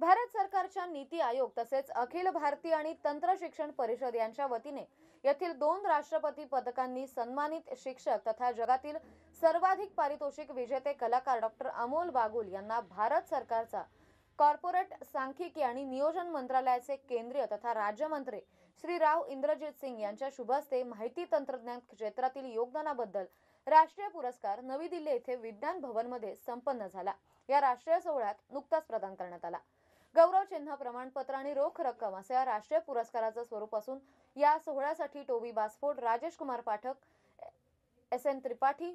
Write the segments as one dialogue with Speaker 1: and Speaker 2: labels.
Speaker 1: भारत सरकारच्या नीती आयोग तसेच अखिल भारतीय आणि तंत्र शिक्षण परिषद यांच्या वतीने येथील दोन राष्ट्रपती पदकांनी सन्मानित शिक्षक तथा जगातील सर्वाधिक पारितोषिक विजेते कलाकार डॉक्टर अमोल बागुल यांना भारत सरकारचा कॉर्पोरेट सांख्यिकी आणि नियोजन मंत्रालयाचे केंद्रीय तथा राज्यमंत्री श्री राव इंद्रजित सिंग यांच्या शुभ माहिती तंत्रज्ञान क्षेत्रातील योगदानाबद्दल राष्ट्रीय पुरस्कार नवी दिल्ली येथे विज्ञान भवनमध्ये संपन्न झाला या राष्ट्रीय सोहळ्यात नुकताच प्रदान करण्यात आला गौरव चिन्ह प्रमाणपत्र आणि रोख रक्कम असं या राष्ट्रीय पुरस्काराचं स्वरूप असून या सोहळ्यासाठी टोबी बासफोड Rajesh Kumar Pathak S N Tripathi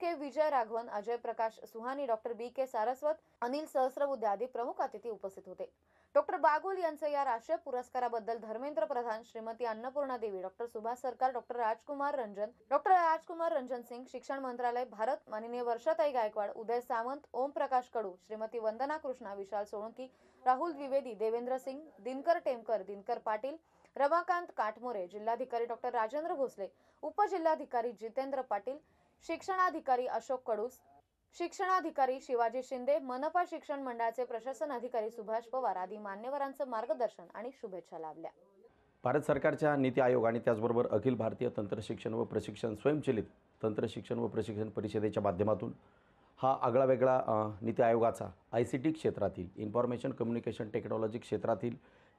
Speaker 1: K Vijay Raghavan Ajay Prakash Suhani doctor B K Saraswat Anil Sahasrabudhe आदी प्रमुख अतिथी उपस्थित होते डॉक्टर बागुल यांचं या राष्ट्रीय पुरस्काराबद्दल धर्मेंद्र प्रधान श्रीमती अन्नपूर्णा देवी doctor Subhash Sarkar doctor Rajkumar Ranjan doctor Rajkumar Ranjan Singh शिक्षण मंत्रालय भारत माननीय वर्षाताई गायकवाड उदय सावंत ओम प्रकाश कडू श्रीमती वंदना कृष्णा विशाल सोळंकी राहुल द्विवेदी देवेंद्र सिंग दिनकर टेमकर दिनकर पाटील रमाकांत काठमोरे जिल्हाधिकारी डॉक्टर राजेंद्र भोसले उपजिल्हाधिकारी जितेंद्र पाटील शिक्षणाधिकारी अशोक कडूस शिक्षणाधिकारी शिवाजी शिंदे मनपा शिक्षण मंडळाचे प्रशासन अधिकारी सुभाष पवार आदी मान्यवरांचं मार्गदर्शन आणि शुभेच्छा लाभल्या
Speaker 2: भारत सरकारच्या नीती आयोग आणि त्याचबरोबर अखिल भारतीय तंत्रशिक्षण व प्रशिक्षण स्वयंचलित तंत्रशिक्षण व प्रशिक्षण परिषदेच्या माध्यमातून हा आगळा वेगळा नीती आयोगाचा आय सी टी क्षेत्रातील इन्फॉर्मेशन कम्युनिकेशन टेक्नॉलॉजी क्षेत्रातील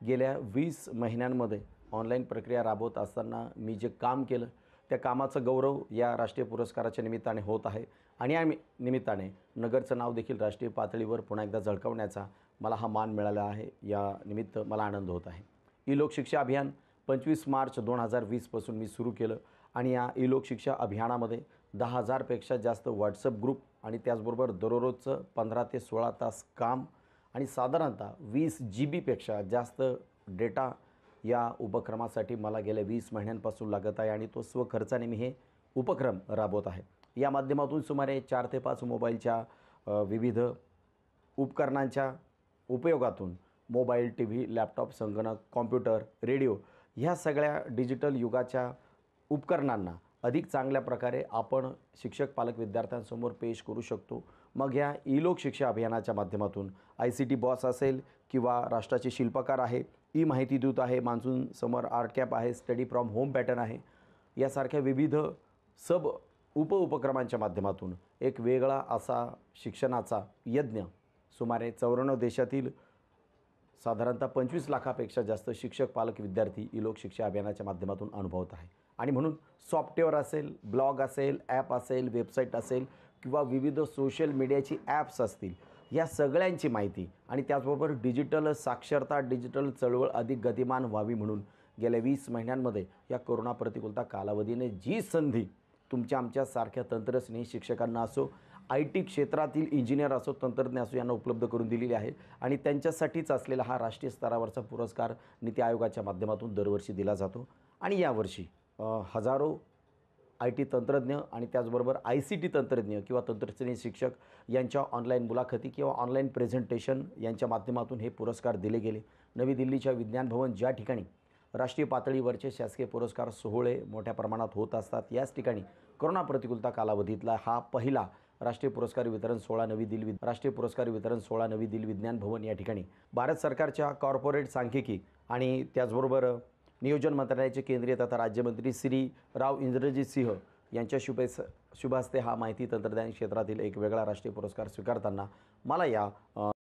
Speaker 2: गेल्या वीस महिन्यांमध्ये ऑनलाईन प्रक्रिया राबवत असताना मी जे काम केलं त्या कामाचं गौरव या राष्ट्रीय पुरस्काराच्या निमित्ताने होत आहे आणि या निमित्ताने नगरचं नाव देखील राष्ट्रीय पातळीवर पुन्हा एकदा झळकवण्याचा मला हा मान मिळाला आहे या निमित्त मला आनंद होत आहे ई लोकशिक्षा अभियान पंचवीस मार्च दोन हजार वीसपासून मी सुरू केलं आणि या ई लोकशिक्षा अभियानामध्ये दहा हजारपेक्षा जास्त व्हॉट्सअप ग्रुप आणि त्याचबरोबर दररोजचं पंधरा ते सोळा तास काम आणि साधारणतः वीस जी बीपेक्षा जास्त डेटा या उपक्रमासाठी मला गेल्या वीस महिन्यांपासून लागत आहे आणि तो स्वखर्चाने मी हे उपक्रम राबवत आहे या माध्यमातून सुमारे चार ते पाच मोबाईलच्या विविध उपकरणांच्या उपयोगातून मोबाईल टी व्ही लॅपटॉप संगणक कॉम्प्युटर रेडिओ ह्या सगळ्या डिजिटल युगाच्या उपकरणांना अधिक चांगल्या प्रकारे आपण शिक्षक पालक विद्यार्थ्यांसमोर पेश करू शकतो मग ह्या ई लोक शिक्षा अभियानाच्या माध्यमातून आय सी टी बॉस असेल किंवा राष्ट्राचे शिल्पकार आहे ई माहिती दूत आहे मान्सून समर आर्ट कॅप आहे स्टडी फ्रॉम होम पॅटर्न आहे यासारख्या विविध सब उप उपक्रमांच्या माध्यमातून एक वेगळा असा शिक्षणाचा यज्ञ सुमारे चौऱ्याण्णव देशातील साधारणतः पंचवीस लाखापेक्षा जास्त शिक्षक पालक विद्यार्थी ई लोक शिक्षा अभियानाच्या माध्यमातून अनुभवत आहे आणि म्हणून सॉफ्टवेअर असेल ब्लॉग असेल ॲप असेल वेबसाईट असेल किंवा विविध सोशल मीडियाची ॲप्स असतील या सगळ्यांची माहिती आणि त्याचबरोबर डिजिटल साक्षरता डिजिटल चळवळ अधिक गतिमान व्हावी म्हणून गेल्या वीस महिन्यांमध्ये या कोरोना प्रतिकूलता कालावधीने जी संधी तुमच्या आमच्यासारख्या तंत्रस्नेही शिक्षकांना असो आय टी क्षेत्रातील इंजिनियर असो तंत्रज्ञ असो यांना उपलब्ध करून दिलेली आहे आणि त्यांच्यासाठीच असलेला हा राष्ट्रीय स्तरावरचा पुरस्कार नीती आयोगाच्या माध्यमातून दरवर्षी दिला जातो आणि यावर्षी हजारो आय टी तंत्रज्ञ आणि त्याचबरोबर आय सी टी तंत्रज्ञ किंवा तंत्रज्ञ शिक्षक यांच्या ऑनलाईन मुलाखती किंवा ऑनलाईन प्रेझेंटेशन यांच्या माध्यमातून हे पुरस्कार दिले गेले नवी दिल्लीच्या विज्ञान भवन ज्या ठिकाणी राष्ट्रीय पातळीवरचे शासकीय पुरस्कार सोहळे मोठ्या प्रमाणात होत असतात याच ठिकाणी कोरोना प्रतिकूलता कालावधीतला हा पहिला राष्ट्रीय पुरस्कार वितरण सोहळा नवी दिल्ली राष्ट्रीय पुरस्कार वितरण सोहळा नवी दिल्ली विज्ञान भवन या ठिकाणी भारत सरकारच्या कॉर्पोरेट सांख्यिकी आणि त्याचबरोबर नियोजन मंत्रालयाचे केंद्रीय तथा राज्यमंत्री श्री राव इंद्रजीत सिंह यांच्या शुभेस शुभ हा माहिती तंत्रज्ञान क्षेत्रातील एक वेगळा राष्ट्रीय पुरस्कार स्वीकारताना मला या